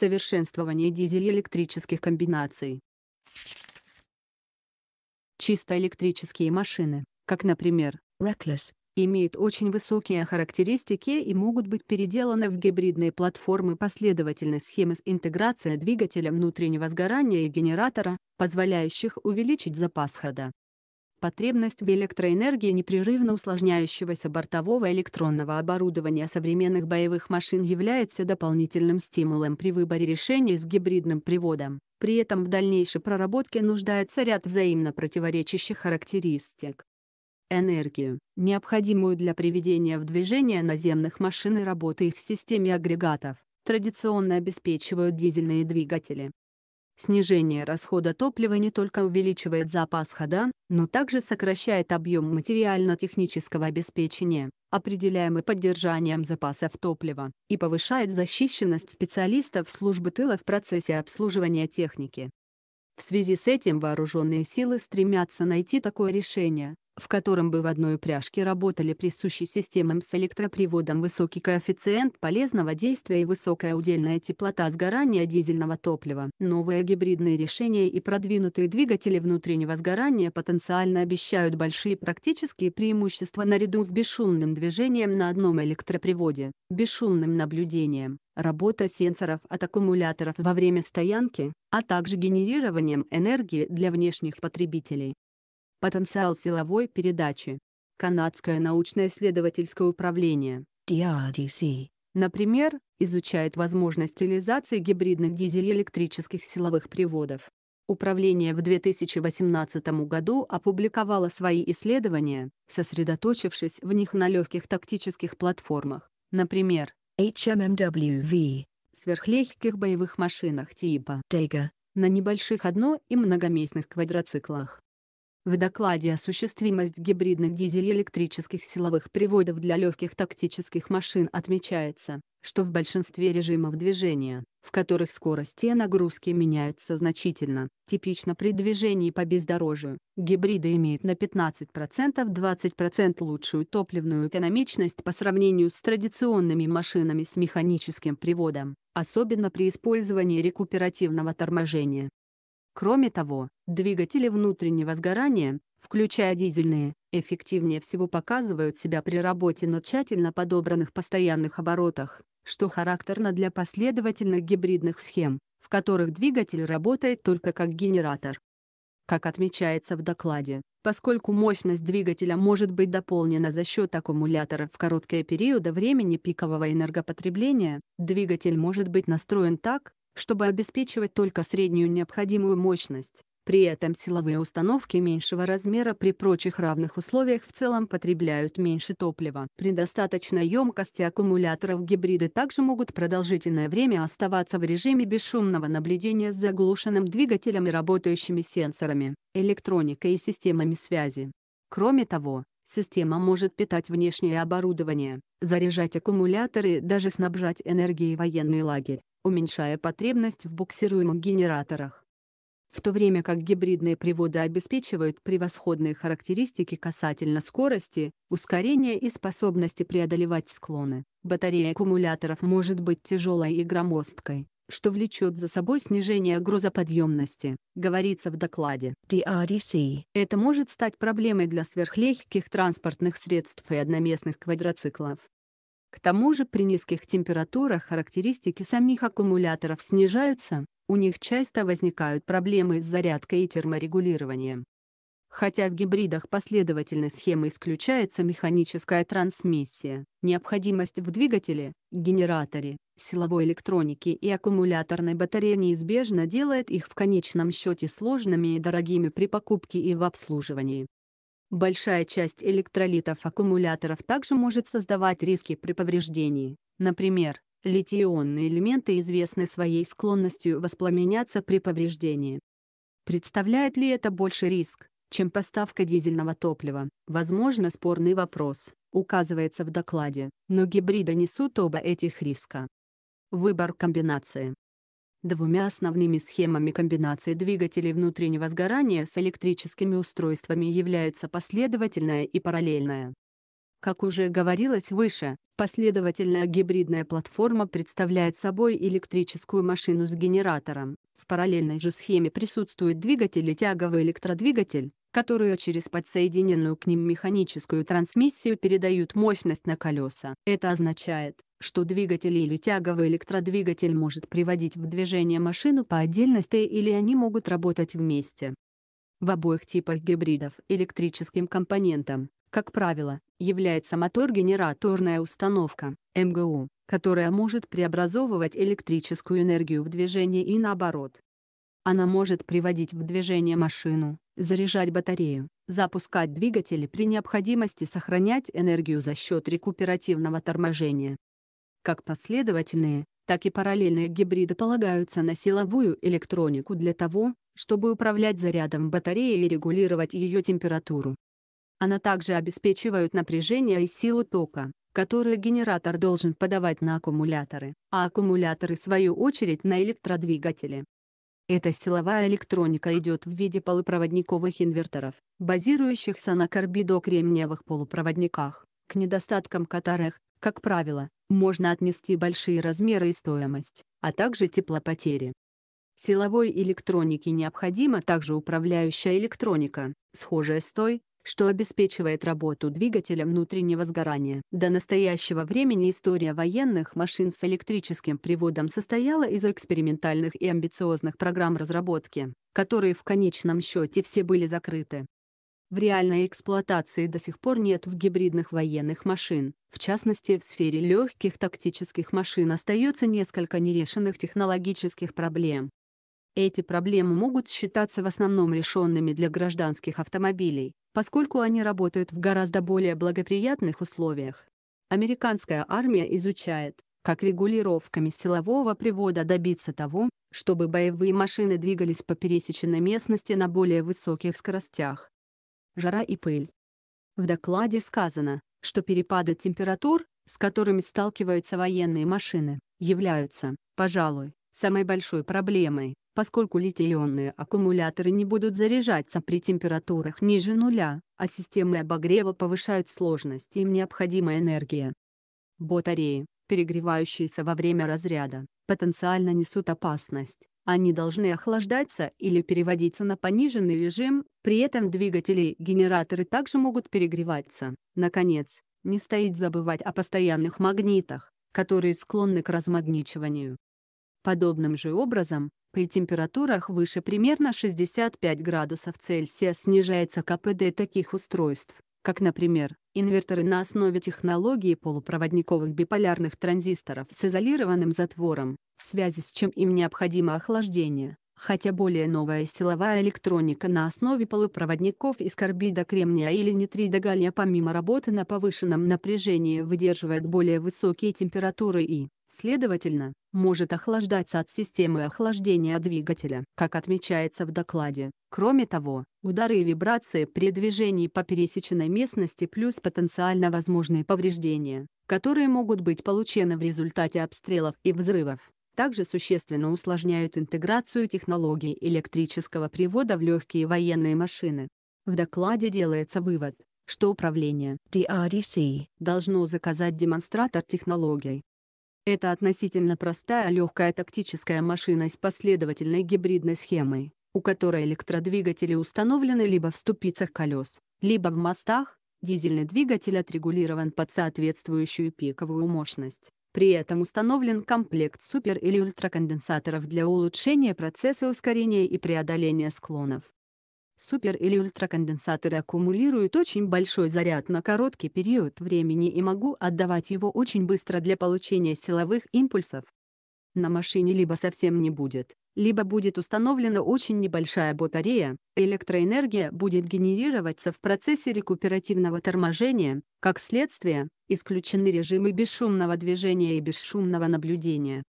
Совершенствование дизель-электрических комбинаций. Чисто электрические машины, как, например, Reckless, имеют очень высокие характеристики и могут быть переделаны в гибридные платформы последовательной схемы с интеграцией двигателя внутреннего сгорания и генератора, позволяющих увеличить запас хода. Потребность в электроэнергии непрерывно усложняющегося бортового электронного оборудования современных боевых машин является дополнительным стимулом при выборе решений с гибридным приводом. При этом в дальнейшей проработке нуждается ряд взаимно противоречащих характеристик. Энергию, необходимую для приведения в движение наземных машин и работы их системе агрегатов, традиционно обеспечивают дизельные двигатели. Снижение расхода топлива не только увеличивает запас хода, но также сокращает объем материально-технического обеспечения, определяемый поддержанием запасов топлива, и повышает защищенность специалистов службы тыла в процессе обслуживания техники. В связи с этим вооруженные силы стремятся найти такое решение, в котором бы в одной упряжке работали присущие системам с электроприводом высокий коэффициент полезного действия и высокая удельная теплота сгорания дизельного топлива. Новые гибридные решения и продвинутые двигатели внутреннего сгорания потенциально обещают большие практические преимущества наряду с бесшумным движением на одном электроприводе, бесшумным наблюдением, работа сенсоров от аккумуляторов во время стоянки, а также генерированием энергии для внешних потребителей. Потенциал силовой передачи. Канадское научно-исследовательское управление TRDC, например, изучает возможность реализации гибридных дизель-электрических силовых приводов. Управление в 2018 году опубликовало свои исследования, сосредоточившись в них на легких тактических платформах, например, HMMWV, сверхлегких боевых машинах типа Тейга, на небольших одно- и многоместных квадроциклах. В докладе «Осуществимость гибридных дизель-электрических силовых приводов для легких тактических машин» отмечается, что в большинстве режимов движения, в которых скорости и нагрузки меняются значительно, типично при движении по бездорожью, гибриды имеют на 15-20% лучшую топливную экономичность по сравнению с традиционными машинами с механическим приводом, особенно при использовании рекуперативного торможения. Кроме того, двигатели внутреннего сгорания, включая дизельные, эффективнее всего показывают себя при работе на тщательно подобранных постоянных оборотах, что характерно для последовательных гибридных схем, в которых двигатель работает только как генератор. Как отмечается в докладе, поскольку мощность двигателя может быть дополнена за счет аккумулятора в короткие периоды времени пикового энергопотребления, двигатель может быть настроен так, чтобы обеспечивать только среднюю необходимую мощность. При этом силовые установки меньшего размера при прочих равных условиях в целом потребляют меньше топлива. При достаточной емкости аккумуляторов гибриды также могут продолжительное время оставаться в режиме бесшумного наблюдения с заглушенным двигателем и работающими сенсорами, электроникой и системами связи. Кроме того, система может питать внешнее оборудование, заряжать аккумуляторы и даже снабжать энергией военный лагерь уменьшая потребность в буксируемых генераторах. В то время как гибридные приводы обеспечивают превосходные характеристики касательно скорости, ускорения и способности преодолевать склоны, батарея аккумуляторов может быть тяжелой и громоздкой, что влечет за собой снижение грузоподъемности, говорится в докладе. DRDC. Это может стать проблемой для сверхлегких транспортных средств и одноместных квадроциклов. К тому же при низких температурах характеристики самих аккумуляторов снижаются, у них часто возникают проблемы с зарядкой и терморегулированием. Хотя в гибридах последовательной схемы исключается механическая трансмиссия, необходимость в двигателе, генераторе, силовой электронике и аккумуляторной батарее неизбежно делает их в конечном счете сложными и дорогими при покупке и в обслуживании. Большая часть электролитов аккумуляторов также может создавать риски при повреждении. Например, литий элементы известны своей склонностью воспламеняться при повреждении. Представляет ли это больше риск, чем поставка дизельного топлива? Возможно, спорный вопрос, указывается в докладе, но гибриды несут оба этих риска. Выбор комбинации двумя основными схемами комбинации двигателей внутреннего сгорания с электрическими устройствами являются последовательная и параллельная. Как уже говорилось выше, последовательная гибридная платформа представляет собой электрическую машину с генератором. В параллельной же схеме присутствует двигатель и тяговый электродвигатель, которые через подсоединенную к ним механическую трансмиссию передают мощность на колеса. Это означает, что двигатель или тяговый электродвигатель может приводить в движение машину по отдельности или они могут работать вместе. В обоих типах гибридов электрическим компонентом, как правило, является мотор-генераторная установка, МГУ, которая может преобразовывать электрическую энергию в движение и наоборот. Она может приводить в движение машину, заряжать батарею, запускать двигатели при необходимости сохранять энергию за счет рекуперативного торможения. Как последовательные, так и параллельные гибриды полагаются на силовую электронику для того, чтобы управлять зарядом батареи и регулировать ее температуру. Она также обеспечивает напряжение и силу тока, которые генератор должен подавать на аккумуляторы, а аккумуляторы в свою очередь на электродвигатели. Эта силовая электроника идет в виде полупроводниковых инверторов, базирующихся на карбидокремниевых полупроводниках, к недостаткам которых, как правило, можно отнести большие размеры и стоимость, а также теплопотери. Силовой электронике необходима также управляющая электроника, схожая с той, что обеспечивает работу двигателя внутреннего сгорания. До настоящего времени история военных машин с электрическим приводом состояла из экспериментальных и амбициозных программ разработки, которые в конечном счете все были закрыты. В реальной эксплуатации до сих пор нет в гибридных военных машин, в частности в сфере легких тактических машин остается несколько нерешенных технологических проблем, эти проблемы могут считаться в основном решенными для гражданских автомобилей, поскольку они работают в гораздо более благоприятных условиях. Американская армия изучает, как регулировками силового привода добиться того, чтобы боевые машины двигались по пересеченной местности на более высоких скоростях. Жара и пыль. В докладе сказано, что перепады температур, с которыми сталкиваются военные машины, являются, пожалуй, самой большой проблемой, поскольку литий-ионные аккумуляторы не будут заряжаться при температурах ниже нуля, а системы обогрева повышают сложность и им необходимая энергия. Батареи, перегревающиеся во время разряда, потенциально несут опасность. Они должны охлаждаться или переводиться на пониженный режим, при этом двигатели и генераторы также могут перегреваться. Наконец, не стоит забывать о постоянных магнитах, которые склонны к размагничиванию. Подобным же образом, при температурах выше примерно 65 градусов Цельсия снижается КПД таких устройств, как, например, инверторы на основе технологии полупроводниковых биполярных транзисторов с изолированным затвором, в связи с чем им необходимо охлаждение, хотя более новая силовая электроника на основе полупроводников из карбида кремния или нитрида галлия помимо работы на повышенном напряжении выдерживает более высокие температуры и, следовательно, может охлаждаться от системы охлаждения двигателя. Как отмечается в докладе, кроме того, удары и вибрации при движении по пересеченной местности плюс потенциально возможные повреждения, которые могут быть получены в результате обстрелов и взрывов, также существенно усложняют интеграцию технологий электрического привода в легкие военные машины. В докладе делается вывод, что управление DRDC а должно заказать демонстратор технологий, это относительно простая легкая тактическая машина с последовательной гибридной схемой, у которой электродвигатели установлены либо в ступицах колес, либо в мостах, дизельный двигатель отрегулирован под соответствующую пиковую мощность. При этом установлен комплект супер- или ультраконденсаторов для улучшения процесса ускорения и преодоления склонов. Супер- или ультраконденсаторы аккумулируют очень большой заряд на короткий период времени и могу отдавать его очень быстро для получения силовых импульсов. На машине либо совсем не будет, либо будет установлена очень небольшая батарея, электроэнергия будет генерироваться в процессе рекуперативного торможения, как следствие, исключены режимы бесшумного движения и бесшумного наблюдения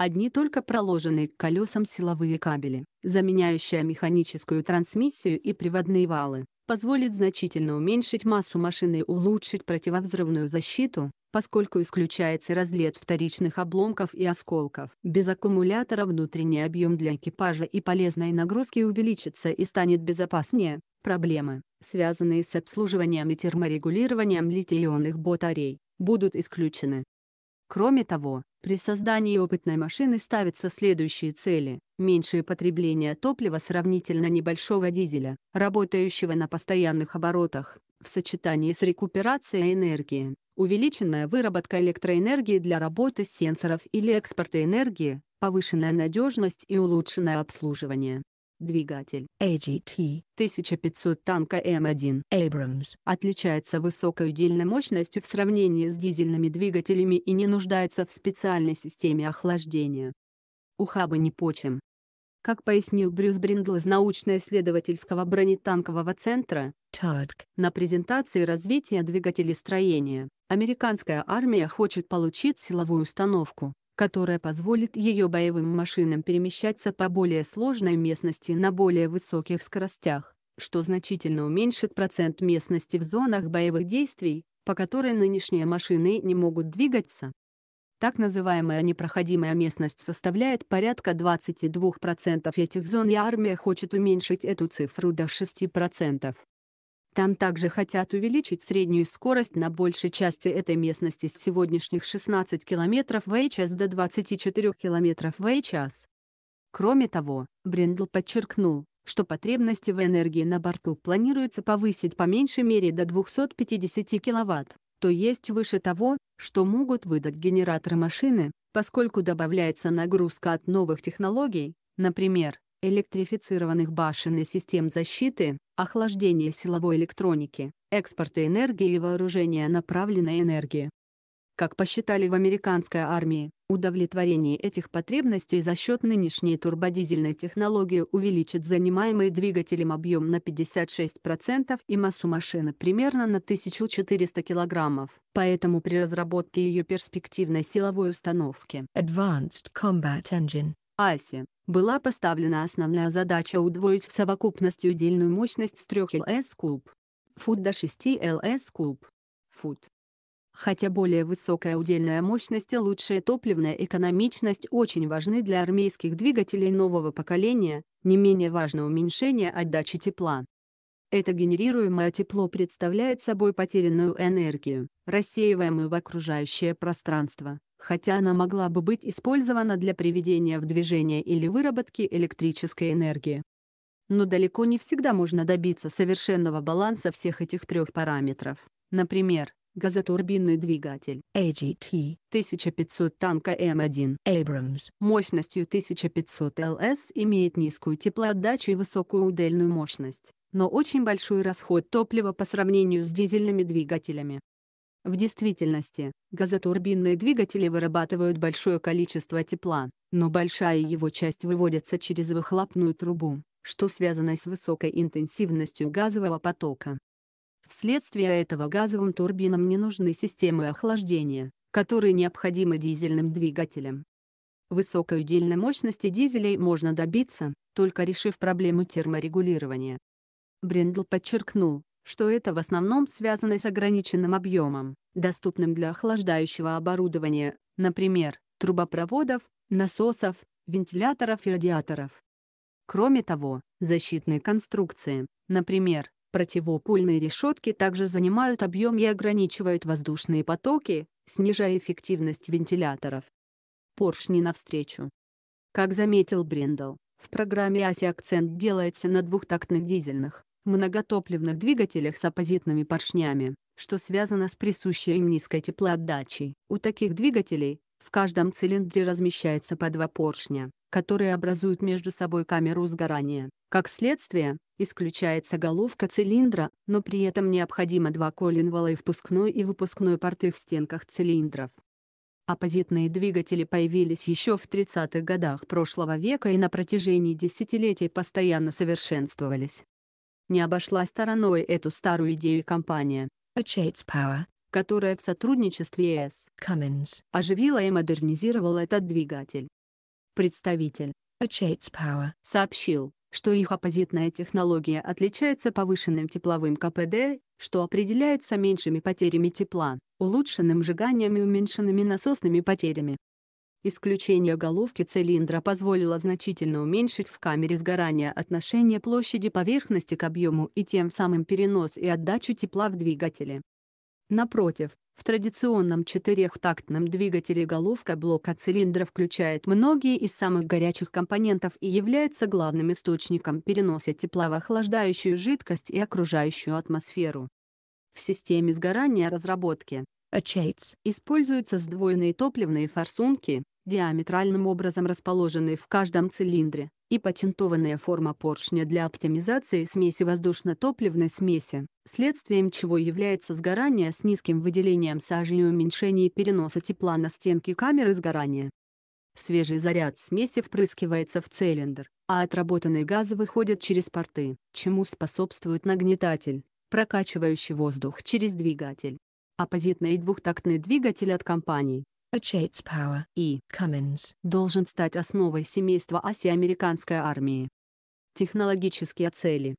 одни только проложенные к колесам силовые кабели, заменяющие механическую трансмиссию и приводные валы, позволит значительно уменьшить массу машины и улучшить противовзрывную защиту, поскольку исключается разлет вторичных обломков и осколков. Без аккумулятора внутренний объем для экипажа и полезной нагрузки увеличится и станет безопаснее. Проблемы, связанные с обслуживанием и терморегулированием литий-ионных батарей, будут исключены. Кроме того, при создании опытной машины ставятся следующие цели. Меньшее потребление топлива сравнительно небольшого дизеля, работающего на постоянных оборотах, в сочетании с рекуперацией энергии, увеличенная выработка электроэнергии для работы сенсоров или экспорта энергии, повышенная надежность и улучшенное обслуживание. Двигатель AGT 1500 танка М1 Abrams отличается высокой удельной мощностью в сравнении с дизельными двигателями и не нуждается в специальной системе охлаждения. Ухабы не почем. Как пояснил Брюс Бриндл из научно-исследовательского бронетанкового центра TADC, на презентации развития двигателестроения, американская армия хочет получить силовую установку, которая позволит ее боевым машинам перемещаться по более сложной местности на более высоких скоростях, что значительно уменьшит процент местности в зонах боевых действий, по которой нынешние машины не могут двигаться. Так называемая непроходимая местность составляет порядка 22% этих зон и армия хочет уменьшить эту цифру до 6%. Там также хотят увеличить среднюю скорость на большей части этой местности с сегодняшних 16 км в час до 24 км в час. Кроме того, Брендл подчеркнул, что потребности в энергии на борту планируется повысить по меньшей мере до 250 кВт, то есть выше того, что могут выдать генераторы машины, поскольку добавляется нагрузка от новых технологий, например, электрифицированных башен и систем защиты, охлаждения силовой электроники, экспорта энергии и вооружения направленной энергии. Как посчитали в американской армии, удовлетворение этих потребностей за счет нынешней турбодизельной технологии увеличит занимаемый двигателем объем на 56% и массу машины примерно на 1400 кг. Поэтому при разработке ее перспективной силовой установки Advanced Combat Engine АСИ, была поставлена основная задача удвоить в совокупности удельную мощность с 3 ЛС куб. Фут до 6 ЛС куб. Фут. Хотя более высокая удельная мощность и лучшая топливная экономичность очень важны для армейских двигателей нового поколения, не менее важно уменьшение отдачи тепла. Это генерируемое тепло представляет собой потерянную энергию, рассеиваемую в окружающее пространство, хотя она могла бы быть использована для приведения в движение или выработки электрической энергии. Но далеко не всегда можно добиться совершенного баланса всех этих трех параметров. Например, газотурбинный двигатель AGT 1500 танка М1 Abrams мощностью 1500 ЛС имеет низкую теплоотдачу и высокую удельную мощность, но очень большой расход топлива по сравнению с дизельными двигателями. В действительности, газотурбинные двигатели вырабатывают большое количество тепла, но большая его часть выводится через выхлопную трубу, что связано с высокой интенсивностью газового потока. Вследствие этого газовым турбинам не нужны системы охлаждения, которые необходимы дизельным двигателям. Высокой удельной мощности дизелей можно добиться, только решив проблему терморегулирования. Брендл подчеркнул, что это в основном связано с ограниченным объемом, доступным для охлаждающего оборудования, например, трубопроводов, насосов, вентиляторов и радиаторов. Кроме того, защитные конструкции, например, противопульные решетки также занимают объем и ограничивают воздушные потоки, снижая эффективность вентиляторов. Поршни навстречу. Как заметил Брендел, в программе «Аси» акцент делается на двухтактных дизельных, многотопливных двигателях с оппозитными поршнями, что связано с присущей им низкой теплоотдачей. У таких двигателей, в каждом цилиндре размещается по два поршня, которые образуют между собой камеру сгорания. Как следствие, исключается головка цилиндра, но при этом необходимо два коленвала и впускной и выпускной порты в стенках цилиндров. Оппозитные двигатели появились еще в 30-х годах прошлого века и на протяжении десятилетий постоянно совершенствовались не обошла стороной эту старую идею компания Power, которая в сотрудничестве с Cummins оживила и модернизировала этот двигатель. Представитель Power сообщил, что их оппозитная технология отличается повышенным тепловым КПД, что определяется меньшими потерями тепла, улучшенным сжиганием и уменьшенными насосными потерями. Исключение головки цилиндра позволило значительно уменьшить в камере сгорания отношение площади поверхности к объему и тем самым перенос и отдачу тепла в двигателе. Напротив, в традиционном четырехтактном двигателе головка блока цилиндра включает многие из самых горячих компонентов и является главным источником переноса тепла в охлаждающую жидкость и окружающую атмосферу. В системе сгорания разработки Achades. Используются сдвоенные топливные форсунки, диаметральным образом расположенные в каждом цилиндре, и патентованная форма поршня для оптимизации смеси воздушно-топливной смеси, следствием чего является сгорание с низким выделением сажи и уменьшение переноса тепла на стенки камеры сгорания. Свежий заряд смеси впрыскивается в цилиндр, а отработанный газ выходит через порты, чему способствует нагнетатель, прокачивающий воздух через двигатель. Оппозитный двухтактный двигатель от компании Chaitspower и Cummins должен стать основой семейства оси американской армии. Технологические цели.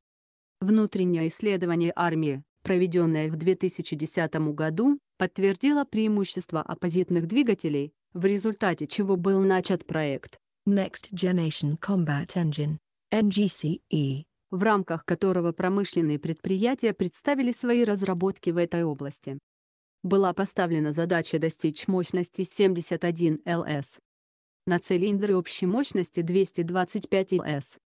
Внутреннее исследование армии, проведенное в 2010 году, подтвердило преимущество оппозитных двигателей, в результате чего был начат проект Next Generation Combat Engine, NGCE, в рамках которого промышленные предприятия представили свои разработки в этой области была поставлена задача достичь мощности 71 ЛС. На цилиндры общей мощности 225 ЛС.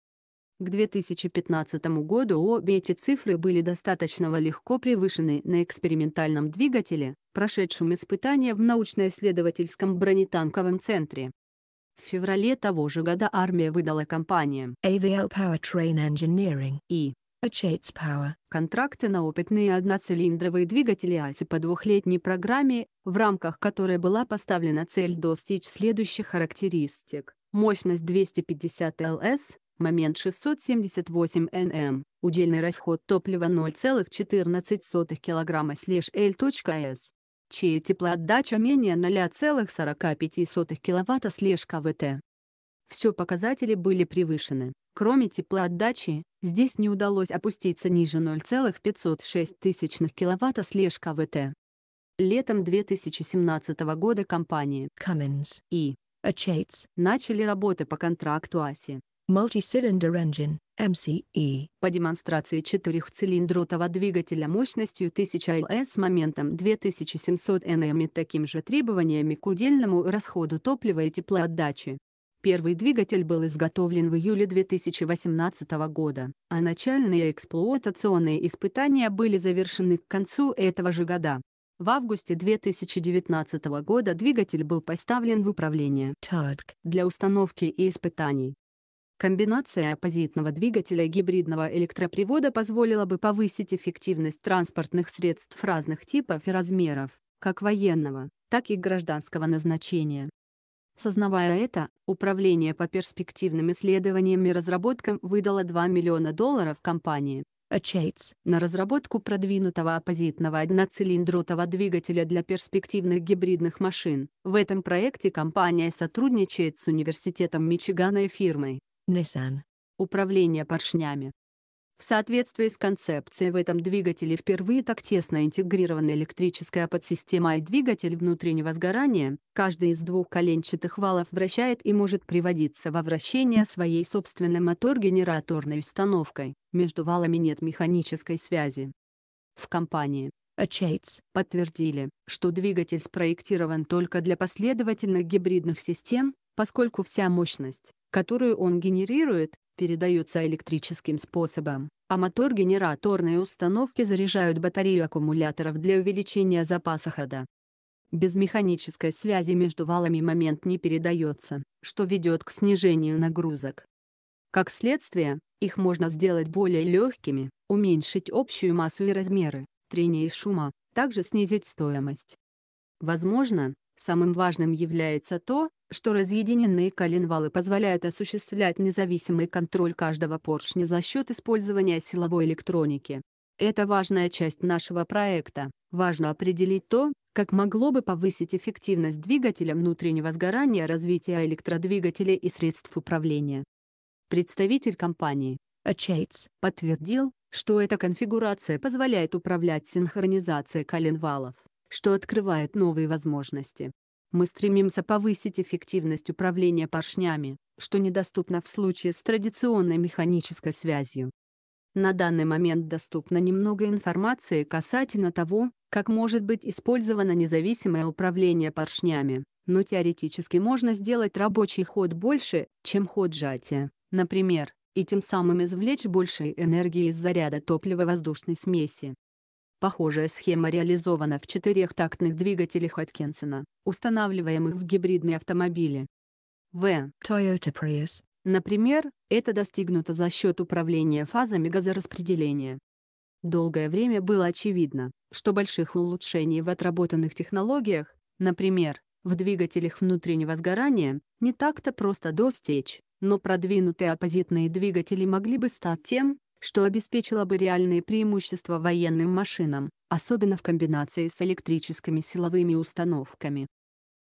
К 2015 году обе эти цифры были достаточно легко превышены на экспериментальном двигателе, прошедшем испытания в научно-исследовательском бронетанковом центре. В феврале того же года армия выдала компаниям AVL Powertrain Engineering и Purchase Power. Контракты на опытные одноцилиндровые двигатели АСИ по двухлетней программе, в рамках которой была поставлена цель достичь следующих характеристик. Мощность 250 ЛС, момент 678 Нм, удельный расход топлива 0,14 кг/л.с. Чья теплоотдача менее 0,45 кВт/квт. Все показатели были превышены. Кроме теплоотдачи, здесь не удалось опуститься ниже 0,506 кВт слежка ВТ. Летом 2017 года компании Cummins и Achates начали работы по контракту АСИ Multi-Cylinder Engine MCE по демонстрации четырехцилиндрового двигателя мощностью 1000 ЛС с моментом 2700 НМ и таким же требованиями к удельному расходу топлива и теплоотдачи. Первый двигатель был изготовлен в июле 2018 года, а начальные эксплуатационные испытания были завершены к концу этого же года. В августе 2019 года двигатель был поставлен в управление для установки и испытаний. Комбинация оппозитного двигателя и гибридного электропривода позволила бы повысить эффективность транспортных средств разных типов и размеров, как военного, так и гражданского назначения. Сознавая это, Управление по перспективным исследованиям и разработкам выдало 2 миллиона долларов компании Chase а на разработку продвинутого оппозитного одноцилиндротого двигателя для перспективных гибридных машин. В этом проекте компания сотрудничает с Университетом Мичигана и фирмой Nissan. Управление поршнями в соответствии с концепцией, в этом двигателе впервые так тесно интегрирована электрическая подсистема и двигатель внутреннего сгорания, каждый из двух коленчатых валов вращает и может приводиться во вращение своей собственной мотор-генераторной установкой, между валами нет механической связи. В компании Чейтс подтвердили, что двигатель спроектирован только для последовательных гибридных систем, поскольку вся мощность, которую он генерирует, передается электрическим способом, а мотор генераторной установки заряжают батарею аккумуляторов для увеличения запаса хода. Без механической связи между валами момент не передается, что ведет к снижению нагрузок. Как следствие, их можно сделать более легкими, уменьшить общую массу и размеры, трения и шума, также снизить стоимость. Возможно, самым важным является то, что разъединенные коленвалы позволяют осуществлять независимый контроль каждого поршня за счет использования силовой электроники. Это важная часть нашего проекта. Важно определить то, как могло бы повысить эффективность двигателя внутреннего сгорания развития электродвигателя и средств управления. Представитель компании, Ачейтс, подтвердил, что эта конфигурация позволяет управлять синхронизацией коленвалов, что открывает новые возможности. Мы стремимся повысить эффективность управления поршнями, что недоступно в случае с традиционной механической связью. На данный момент доступно немного информации касательно того, как может быть использовано независимое управление поршнями, но теоретически можно сделать рабочий ход больше, чем ход сжатия, например, и тем самым извлечь больше энергии из заряда топлива воздушной смеси. Похожая схема реализована в четырехтактных двигателях Аткинсона, устанавливаемых в гибридные автомобили. В. Toyota Prius. Например, это достигнуто за счет управления фазами газораспределения. Долгое время было очевидно, что больших улучшений в отработанных технологиях, например, в двигателях внутреннего сгорания, не так-то просто достичь, но продвинутые оппозитные двигатели могли бы стать тем, что обеспечило бы реальные преимущества военным машинам, особенно в комбинации с электрическими силовыми установками.